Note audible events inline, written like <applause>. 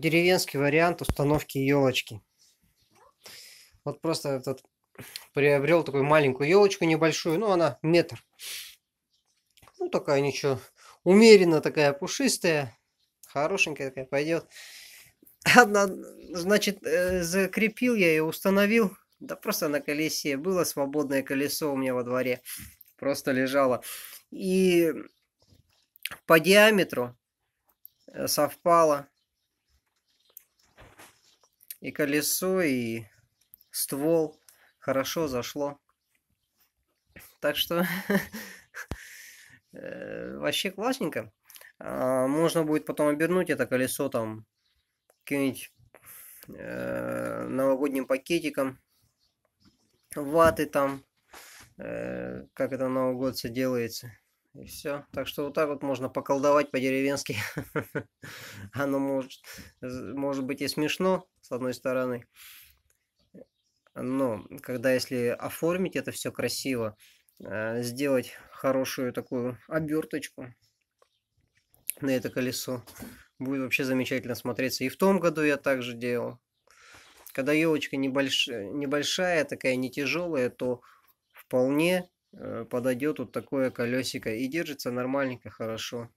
деревенский вариант установки елочки. Вот просто этот приобрел такую маленькую елочку небольшую, ну она метр. Ну такая ничего, умеренно такая пушистая, хорошенькая такая пойдет. Одна, значит, э, закрепил я и установил. Да просто на колесе. Было свободное колесо у меня во дворе. Просто лежало. И по диаметру э, совпало и колесо, и ствол. Хорошо зашло. Так что <laughs> э, вообще классненько. А, можно будет потом обернуть это колесо там каким-нибудь э, новогодним пакетиком ваты там, э, как это Новый год все делается. И все. Так что вот так вот можно поколдовать по-деревенски. <laughs> Оно может, может быть и смешно, с одной стороны. Э, но когда если оформить это все красиво, э, сделать хорошую такую оберточку на это колесо, будет вообще замечательно смотреться. И в том году я также делал. Когда елочка небольш... небольшая, такая не тяжелая, то вполне э, подойдет вот такое колесико и держится нормальненько, хорошо.